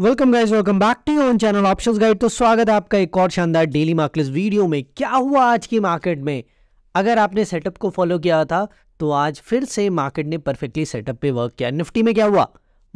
welcome guys welcome back to on channel options guide तो स्वागत है आपका एक और शानदार डेली मार्केट वीडियो में क्या हुआ आज की मार्केट में अगर आपने सेटअप को फॉलो किया था तो आज फिर से मार्केट ने परफेक्टली सेटअप पे वर्क किया निफ्टी में क्या हुआ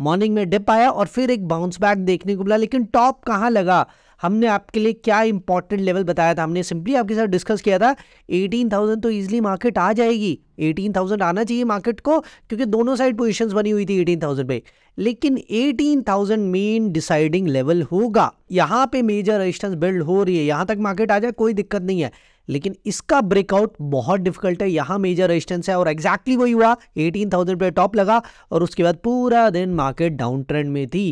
मॉर्निंग में डिप आया और फिर एक बाउंस बैक देखने को मिला लेकिन टॉप कहाँ लगा हमने आपके लिए क्या इंपॉर्टेंट लेवल बताया था हमने सिंपली आपके साथ डिस्कस किया था 18,000 तो ईजिली मार्केट आ जाएगी 18,000 आना चाहिए मार्केट को क्योंकि दोनों साइड पोजीशंस बनी हुई थी 18,000 पे लेकिन 18,000 मेन डिसाइडिंग लेवल होगा यहाँ पे मेजर रजिस्टेंस बिल्ड हो रही है यहाँ तक मार्केट आ जाए कोई दिक्कत नहीं है लेकिन इसका ब्रेकआउट बहुत डिफिकल्ट है यहाँ मेजर रेजिस्टेंस है और एग्जैक्टली वही हुआ 18,000 पे टॉप लगा और उसके बाद पूरा दिन मार्केट डाउन ट्रेंड में थी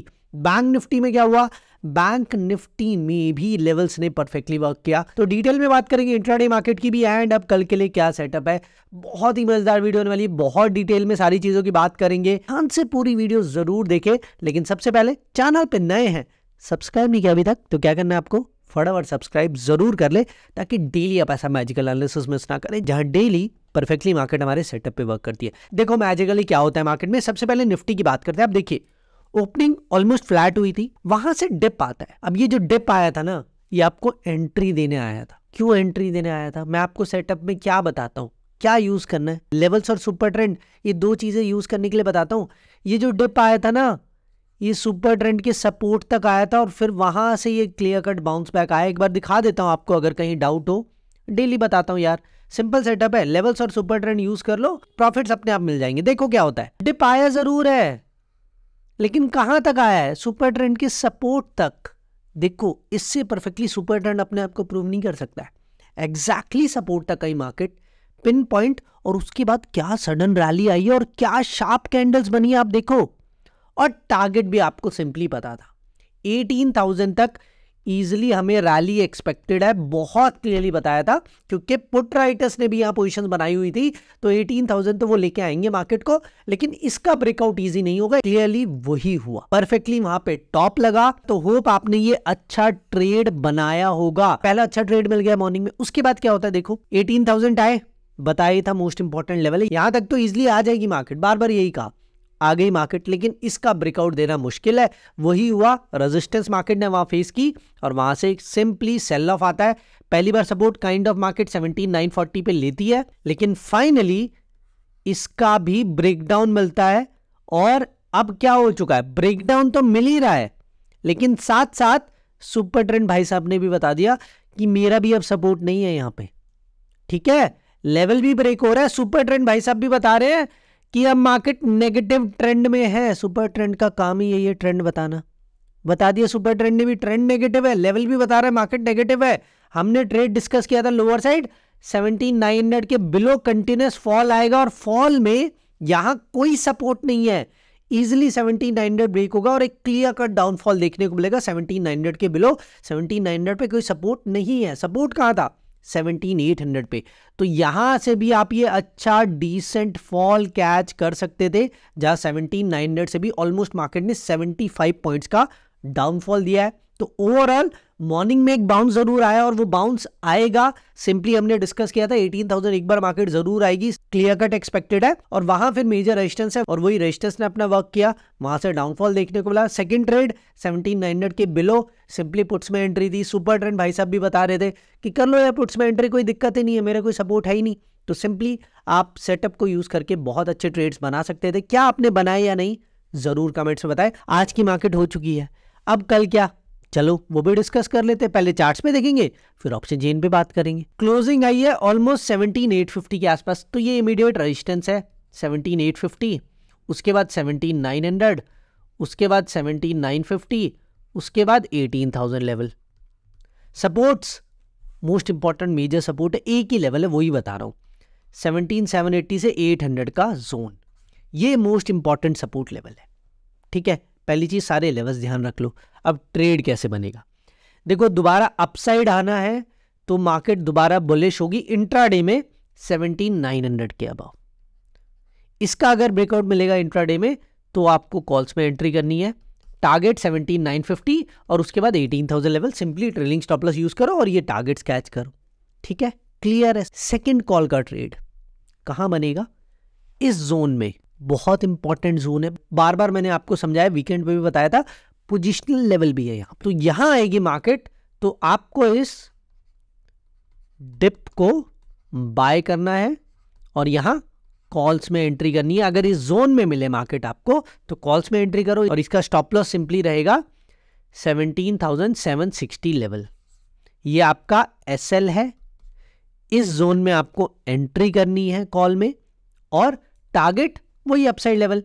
बैंक निफ्टी में क्या हुआ बैंक निफ्टी में भी लेवल्स ने परफेक्टली वर्क किया तो डिटेल में बात करेंगे इंट्राडे मार्केट की भी एंड अब कल के लिए क्या सेटअप है बहुत ही मजेदार वीडियो होने वाली बहुत डिटेल में सारी चीजों की बात करेंगे ध्यान से पूरी वीडियो जरूर देखें लेकिन सबसे पहले चैनल पे नए हैं सब्सक्राइब नहीं किया अभी तक तो क्या करना है आपको फटाफट सब्सक्राइब जरूर कर ले ताकि डेली आप ऐसा मैजिकल एनालिसिस मिस ना करें जहां डेली परफेक्टली मार्केट हमारे सेटअप पे वर्क करती है देखो मैजिकली क्या होता है मार्केट में सबसे पहले निफ्टी की बात करते हैं आप देखिए ओपनिंग ऑलमोस्ट फ्लैट हुई थी वहां से डिप आता है अब ये जो डिप आया था ना ये आपको एंट्री देने आया था क्यों एंट्री देने आया था मैं आपको सेटअप में क्या बताता हूँ क्या यूज करना है लेवल्स और सुपर ट्रेंड ये दो चीजें यूज करने के लिए बताता हूँ ये जो डिप आया था ना ये सुपर ट्रेंड के सपोर्ट तक आया था और फिर वहां से ये क्लियर कट बाउंस बैक आया एक बार दिखा देता हूँ आपको अगर कहीं डाउट हो डेली बताता हूँ यार सिंपल सेटअप है लेवल्स और सुपर ट्रेंड यूज कर लो प्रॉफिट्स अपने आप मिल जाएंगे देखो क्या होता है डिप आया जरूर है लेकिन कहां तक आया है सुपर ट्रेंड के सपोर्ट तक देखो इससे परफेक्टली सुपर ट्रेंड अपने आप को प्रूव नहीं कर सकता है एग्जैक्टली सपोर्ट तक आई मार्केट पिन पॉइंट और उसके बाद क्या सडन रैली आई है और क्या शार्प कैंडल्स बनी है आप देखो और टारगेट भी आपको सिंपली पता था 18,000 तक ईजिली हमें रैली एक्सपेक्टेड है बहुत क्लियरली बताया था क्योंकि पुट राइटर्स ने भी यहाँ पोजिशन बनाई हुई थी तो 18,000 तो वो लेके आएंगे मार्केट को लेकिन इसका ब्रेकआउट ईजी नहीं होगा क्लियरली वही हुआ परफेक्टली वहां पे टॉप लगा तो होप आपने ये अच्छा ट्रेड बनाया होगा पहला अच्छा ट्रेड मिल गया मॉर्निंग में उसके बाद क्या होता है देखो एटीन आए बताया था मोस्ट इंपॉर्टेंट लेवल यहां तक तो इजिली आ जाएगी मार्केट बार बार यही कहा आ गई मार्केट लेकिन इसका ब्रेकआउट देना मुश्किल है वही हुआ रेजिस्टेंस मार्केट ने वहाँ फेस की और वहाँ से सिंपली सेल ऑफ आता है पहली बार सपोर्ट काइंड ऑफ मार्केट 17940 पे लेती है लेकिन फाइनली इसका भी ब्रेकडाउन मिलता है और अब क्या हो चुका है ब्रेकडाउन तो मिल ही रहा है लेकिन साथ साथ सुपर ट्रेंड भाई साहब ने भी बता दिया कि मेरा भी अब सपोर्ट नहीं है यहाँ पे ठीक है लेवल भी ब्रेक हो रहा है सुपर ट्रेंड भाई साहब भी बता रहे हैं कि अब मार्केट नेगेटिव ट्रेंड में है सुपर ट्रेंड का काम ही है ये ट्रेंड बताना बता दिया सुपर ट्रेंड ने भी ट्रेंड नेगेटिव है लेवल भी बता रहा है मार्केट नेगेटिव है हमने ट्रेड डिस्कस किया था लोअर साइड 7900 के बिलो कंटिन्यूस फॉल आएगा और फॉल में यहां कोई सपोर्ट नहीं है इजिली 7900 ब्रेक होगा और एक क्लियर कट डाउनफॉल देखने को मिलेगा 7900 के बिलो 7900 पे कोई सपोर्ट नहीं है सपोर्ट कहाँ था सेवनटीन एट हंड्रेड पे तो यहाँ से भी आप ये अच्छा डिसेंट फॉल कैच कर सकते थे जहाँ सेवनटीन नाइन हंड्रेड से भी ऑलमोस्ट मार्केट ने सेवेंटी फाइव पॉइंट्स का डाउनफॉल दिया है तो ओवरऑल मॉर्निंग में एक बाउंस जरूर आया और वो बाउंस आएगा सिंपली हमने डिस्कस किया था 18,000 एक बार मार्केट जरूर आएगी क्लियर कट एक्सपेक्टेड है और वहां फिर मेजर रेजिस्टेंस है और वही रेजिस्टेंस ने अपना वर्क किया वहां से डाउनफॉल देखने को मिला सेकंड ट्रेड 17,900 के बिलो सिंपली पुट्स में एंट्री थी सुपर ट्रेंड भाई साहब भी बता रहे थे कि कर लो यार पुट्स में एंट्री कोई दिक्कत ही नहीं है मेरा कोई सपोर्ट है ही नहीं तो सिंपली आप सेटअप को यूज करके बहुत अच्छे ट्रेड्स बना सकते थे क्या आपने बनाए या नहीं जरूर कमेंट्स में बताएं आज की मार्केट हो चुकी है अब कल क्या चलो वो भी डिस्कस कर लेते हैं पहले चार्ट्स पे देखेंगे फिर ऑप्शन चेन पे बात करेंगे क्लोजिंग आई है ऑलमोस्ट सेवनटीन एट फिफ्टी के आसपास तो ये इमीडिएट रेजिस्टेंस है सेवनटीन एट फिफ्टी उसके बाद सेवनटीन नाइन हंड्रेड उसके बाद सेवनटीन नाइन फिफ्टी उसके बाद eighteen thousand level supports most important major support एक ही लेवल है वही बता रहा हूँ सेवनटीन सेवन एट्टी से एट हंड्रेड का जोन ये मोस्ट इंपॉर्टेंट सपोर्ट लेवल है ठीक है पहली चीज़ सारे लेवल्स ध्यान रख लो अब ट्रेड कैसे बनेगा देखो दोबारा अपसाइड आना है तो मार्केट दोबारा बुलिश होगी इंट्राडे में 17900 के अबाव इसका अगर ब्रेकआउट मिलेगा इंट्राडे में तो आपको कॉल्स में एंट्री करनी है टारगेट 17950 और उसके बाद 18000 level simply trailing stop use करो और ये टारगेट्स कैच करो ठीक है क्लियर है सेकेंड कॉल का ट्रेड कहाँ बनेगा इस जोन में बहुत इंपॉर्टेंट जोन है बार बार मैंने आपको समझाया वीकेंड पे भी बताया था पोजिशनल लेवल भी है यहां तो यहां आएगी मार्केट तो आपको इस डिप को बाय करना है और यहां कॉल्स में एंट्री करनी है अगर इस जोन में मिले मार्केट आपको तो कॉल्स में एंट्री करो और इसका स्टॉप लॉस सिंपली रहेगा 17,760 लेवल ये आपका एस है इस जोन में आपको एंट्री करनी है कॉल में और टारगेट वही अपसाइड लेवल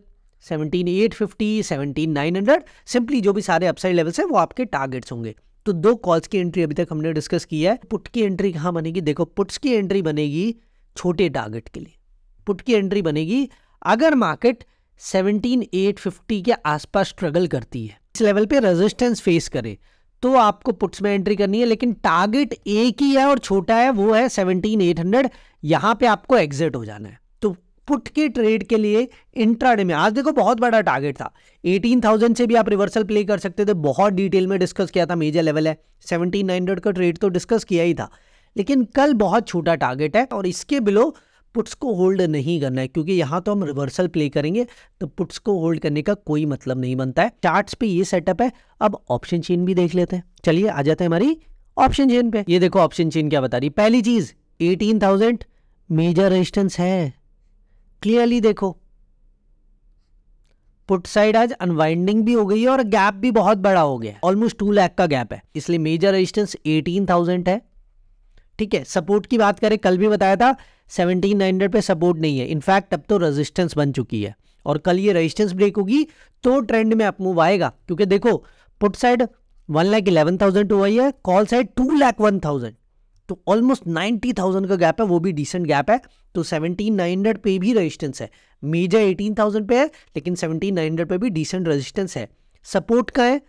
17850, 17900 सिंपली जो भी सारे अपसाइड लेवल्स हैं वो आपके टारगेट्स होंगे तो दो कॉल्स की एंट्री अभी तक हमने डिस्कस की है पुट की एंट्री कहाँ बनेगी देखो पुट्स की एंट्री बनेगी छोटे टारगेट के लिए पुट की एंट्री बनेगी अगर मार्केट 17850 के आसपास स्ट्रगल करती है इस लेवल पे रेजिस्टेंस फेस करे तो आपको पुट्स में एंट्री करनी है लेकिन टारगेट एक ही है और छोटा है वो है 17800 यहाँ पे आपको एग्जिट हो जाना है पुट की ट्रेड के लिए इंट्राडे में आज देखो बहुत बड़ा टारगेट था 18,000 से भी आप रिवर्सल प्ले कर सकते थे बहुत डिटेल में डिस्कस किया था मेजर लेवल है 17,900 का ट्रेड तो डिस्कस किया ही था लेकिन कल बहुत छोटा टारगेट है और इसके बिलो पुट्स को होल्ड नहीं करना है क्योंकि यहाँ तो हम रिवर्सल प्ले करेंगे तो पुट्स को होल्ड करने का कोई मतलब नहीं बनता है चार्ट्स पे ये सेटअप है अब ऑप्शन चेन भी देख लेते हैं चलिए आ जाते हैं हमारी ऑप्शन चेन पे ये देखो ऑप्शन चेन क्या बता रही पहली चीज एटीन थाउजेंड मेजर रेजिस्टेंस है क्लियरली देखो पुट साइड आज अनवाइंडिंग भी हो गई है और गैप भी बहुत बड़ा हो गया ऑलमोस्ट टू लैख का गैप है इसलिए मेजर रेजिस्टेंस एटीन थाउजेंड है ठीक है सपोर्ट की बात करें कल भी बताया था सेवनटीन हंड्रेड पे सपोर्ट नहीं है इनफैक्ट अब तो रेजिस्टेंस बन चुकी है और कल ये रेजिस्टेंस ब्रेक होगी तो ट्रेंड में अपमूव आएगा क्योंकि देखो put side one lakh eleven thousand हुआ है call side two lakh one thousand तो ऑलमोस्ट नाइनटी थाउजेंड का गैप है वो भी डिसेंट गैप है तो सेवनटीन नाइन हंड्रेड पे भी रेजिस्टेंस है मेजर एटीन थाउजेंड पे है लेकिन सेवनटीन नाइन हंड्रेड पे भी डिसेंट रेजिस्टेंस है सपोर्ट का है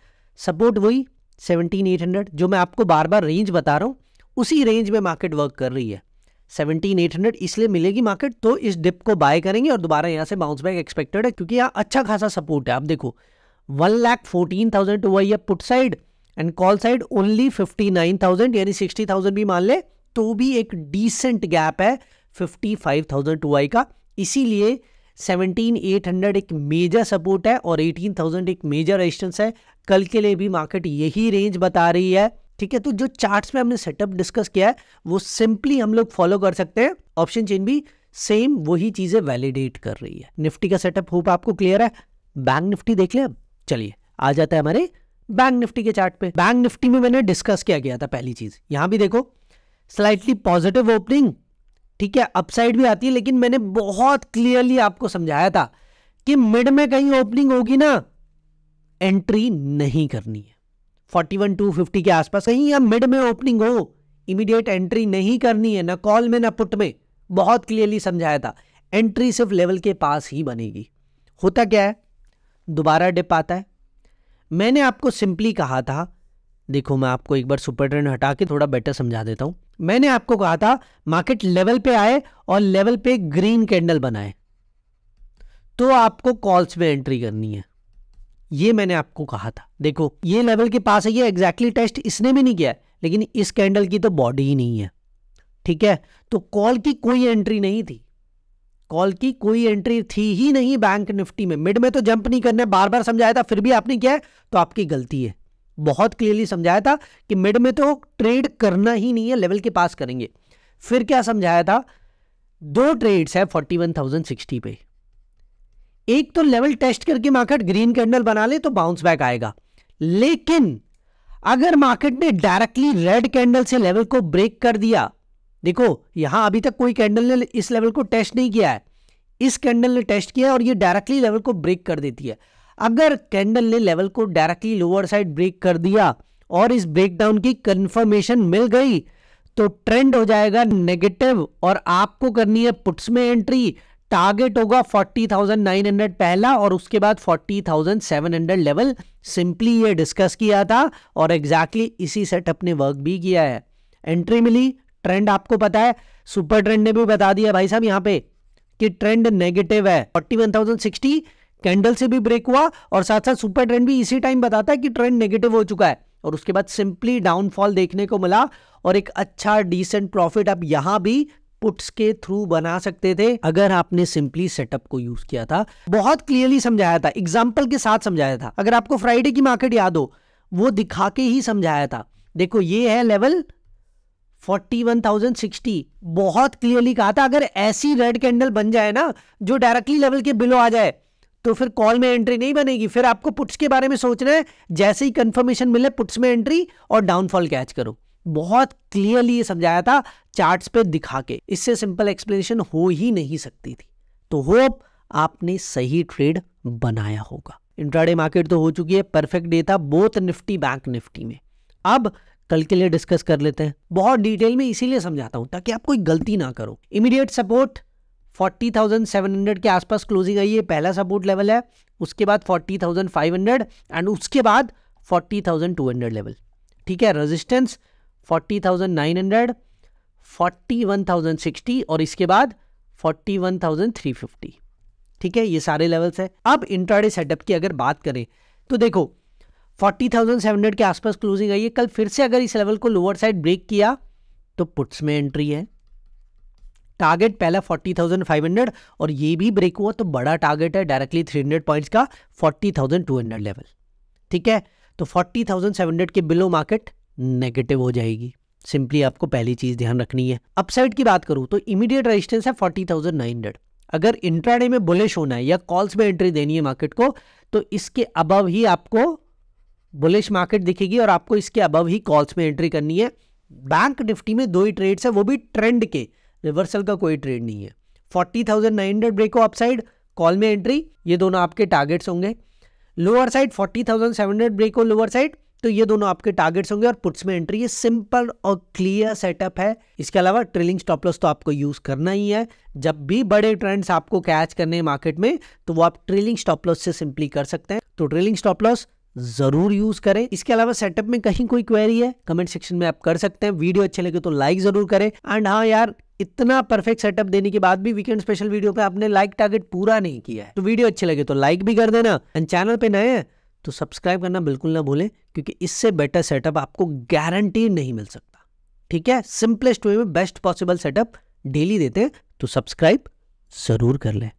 सपोर्ट वही सेवनटीन एट हंड्रेड जो मैं आपको बार बार रेंज बता रहा हूँ उसी रेंज में मार्केट वर्क कर रही है सेवनटीन एट हंड्रेड इसलिए मिलेगी मार्केट तो इस डिप को बाय करेंगे और दोबारा यहाँ से बाउंस बैक एक्सपेक्टेड है क्योंकि यहाँ अच्छा खासा सपोर्ट है आप देखो one lakh fourteen thousand to वही है put side and call side only fifty nine thousand यानी सिक्सटी थाउजेंड भी मान ले तो भी एक डिसेंट गैप है फिफ्टी फाइव थाउजेंड टू आई का इसीलिए सेवनटीन एट हंड्रेड एक मेजर सपोर्ट है और एटीन थाउजेंड एक मेजर रेजिस्टेंस है कल के लिए भी मार्केट यही रेंज बता रही है ठीक है तो जो चार्ट्स में हमने सेटअप डिस्कस किया है वो सिंपली हम लोग फॉलो कर सकते हैं ऑप्शन चेन भी सेम वही चीज़ें वैलिडेट कर रही है निफ्टी का सेटअप होप आपको क्लियर है बैंक निफ्टी देख ले अब चलिए आ जाता है हमारे बैंक निफ्टी के चार्ट पे बैंक निफ्टी में मैंने डिस्कस किया गया था पहली चीज यहां भी देखो स्लाइटली पॉजिटिव ओपनिंग ठीक है अपसाइड भी आती है लेकिन मैंने बहुत क्लियरली आपको समझाया था कि मिड में कहीं ओपनिंग होगी ना एंट्री नहीं करनी है फोर्टी वन टू फिफ्टी के आसपास कहीं या मिड में ओपनिंग हो इमीडिएट एंट्री नहीं करनी है ना कॉल में ना पुट में बहुत क्लियरली समझाया था एंट्री सिर्फ लेवल के पास ही बनेगी होता क्या है दोबारा डिप आता है मैंने आपको सिंपली कहा था देखो मैं आपको एक बार सुपर ट्रेंड हटा के थोड़ा बेटर समझा देता हूं मैंने आपको कहा था मार्केट लेवल पे आए और लेवल पे ग्रीन कैंडल बनाए तो आपको कॉल्स में एंट्री करनी है ये मैंने आपको कहा था देखो ये लेवल के पास है ये एग्जैक्टली टेस्ट इसने भी नहीं किया लेकिन इस कैंडल की तो बॉडी ही नहीं है ठीक है तो कॉल की कोई एंट्री नहीं थी कॉल की कोई एंट्री थी ही नहीं बैंक निफ्टी में मिड में तो जंप नहीं करने बार बार समझाया था फिर भी आपने किया है तो आपकी गलती है बहुत क्लियरली समझाया था कि मिड में तो ट्रेड करना ही नहीं है लेवल के पास करेंगे फिर क्या समझाया था दो ट्रेड्स है फोर्टी वन थाउजेंड सिक्सटी पे एक तो लेवल टेस्ट करके मार्केट ग्रीन कैंडल बना ले तो बाउंस बैक आएगा लेकिन अगर मार्केट ने डायरेक्टली रेड कैंडल से लेवल को ब्रेक कर दिया देखो यहां अभी तक कोई कैंडल ने इस लेवल को टेस्ट नहीं किया है इस कैंडल ने टेस्ट किया है और ये डायरेक्टली लेवल को ब्रेक कर देती है अगर कैंडल ने लेवल को डायरेक्टली लोअर साइड ब्रेक कर दिया और इस ब्रेकडाउन की कंफर्मेशन मिल गई तो ट्रेंड हो जाएगा नेगेटिव और आपको करनी है पुट्स में एंट्री टारगेट होगा 40,900 पहला और उसके बाद 40,700 लेवल सिंपली ये डिस्कस किया था और एग्जैक्टली exactly इसी सेटअप ने वर्क भी किया है एंट्री मिली ट्रेंड आपको पता है सुपर ट्रेंड ने भी बता दिया भाई साहब यहाँ पे कि ट्रेंड नेगेटिव है forty one thousand sixty candle से भी ब्रेक हुआ और साथ साथ सुपर ट्रेंड भी इसी टाइम बताता है कि ट्रेंड नेगेटिव हो चुका है और उसके बाद सिंपली डाउनफॉल देखने को मिला और एक अच्छा डिसेंट प्रॉफिट आप यहां भी पुट्स के थ्रू बना सकते थे अगर आपने सिंपली सेटअप को यूज किया था बहुत क्लियरली समझाया था एग्जाम्पल के साथ समझाया था अगर आपको फ्राइडे की मार्केट याद हो वो दिखा के ही समझाया था देखो ये है लेवल 41,060 बहुत क्लियरली कहा था अगर ऐसी रेड कैंडल बन जाए ना जो डायरेक्टली लेवल के बिलो आ जाए तो फिर कॉल में एंट्री नहीं बनेगी फिर आपको पुट्स के बारे में सोचना है जैसे ही कंफर्मेशन मिले पुट्स में एंट्री और डाउनफॉल कैच करो बहुत क्लियरली ये समझाया था चार्ट्स पे दिखा के इससे सिंपल एक्सप्लेनेशन हो ही नहीं सकती थी तो होप आपने सही ट्रेड बनाया होगा इंट्राडे मार्केट तो हो चुकी है परफेक्ट डे था बोथ निफ्टी बैंक निफ्टी में अब कल के लिए डिस्कस कर लेते हैं बहुत डिटेल में इसीलिए समझाता हूं ताकि आप कोई गलती ना करो इमीडिएट सपोर्ट 40,700 के आसपास क्लोजिंग आई है पहला सपोर्ट लेवल है उसके बाद 40,500 एंड उसके बाद 40,200 लेवल ठीक है रेजिस्टेंस 40,900 41,060 और इसके बाद 41,350 ठीक है ये सारे लेवल्स हैं अब इंट्राडे सेटअप की अगर बात करें तो देखो फोर्टी थाउजेंड सेवन हंड्रेड के आसपास क्लोजिंग आई है कल फिर से अगर इस लेवल को लोअर साइड ब्रेक किया तो पुट्स में एंट्री है टारगेट पहला 40,500 और ये भी ब्रेक हुआ तो बड़ा टारगेट है डायरेक्टली 300 पॉइंट्स का 40,200 लेवल ठीक है तो 40,700 के बिलो मार्केट नेगेटिव हो जाएगी सिंपली आपको पहली चीज़ ध्यान रखनी है अपसाइड की बात करूँ तो इमीडिएट रजिस्टेंस है फोर्टी अगर इंट्राडे में बुलिश होना है या कॉल्स में एंट्री देनी है मार्केट को तो इसके अबव ही आपको बुलिश मार्केट दिखेगी और आपको इसके अबव ही कॉल्स में एंट्री करनी है बैंक निफ्टी में दो ही ट्रेड्स है वो भी ट्रेंड के रिवर्सल का कोई ट्रेड नहीं है फोर्टी थाउजेंड नाइन हंड्रेड ब्रेको अपसाइड कॉल में एंट्री ये दोनों आपके टारगेट्स होंगे lower side forty thousand seven hundred break हो लोअर साइड तो ये दोनों आपके टारगेट्स होंगे और पुट्स में एंट्री ये सिंपल और क्लियर सेटअप है इसके अलावा ट्रेलिंग स्टॉप लॉस तो आपको यूज़ करना ही है जब भी बड़े ट्रेंड्स आपको कैच करने हैं मार्केट में तो वो आप ट्रेलिंग स्टॉप लॉस से सिंपली कर सकते हैं तो ट्रेलिंग स्टॉप लॉस ज़रूर यूज़ करें इसके अलावा सेटअप में कहीं कोई क्वेरी है कमेंट सेक्शन में आप कर सकते हैं वीडियो अच्छे लगे तो लाइक ज़रूर करें एंड हाँ यार इतना परफेक्ट सेटअप देने के बाद भी वीकेंड स्पेशल वीडियो पे आपने लाइक टारगेट पूरा नहीं किया है तो वीडियो अच्छे लगे तो लाइक भी कर देना एंड चैनल पे नए हैं तो सब्सक्राइब करना बिल्कुल ना भूलें क्योंकि इससे बेटर सेटअप आपको गारंटी नहीं मिल सकता ठीक है सिंपलेस्ट वे में बेस्ट पॉसिबल सेटअप डेली देते हैं तो सब्सक्राइब ज़रूर कर लें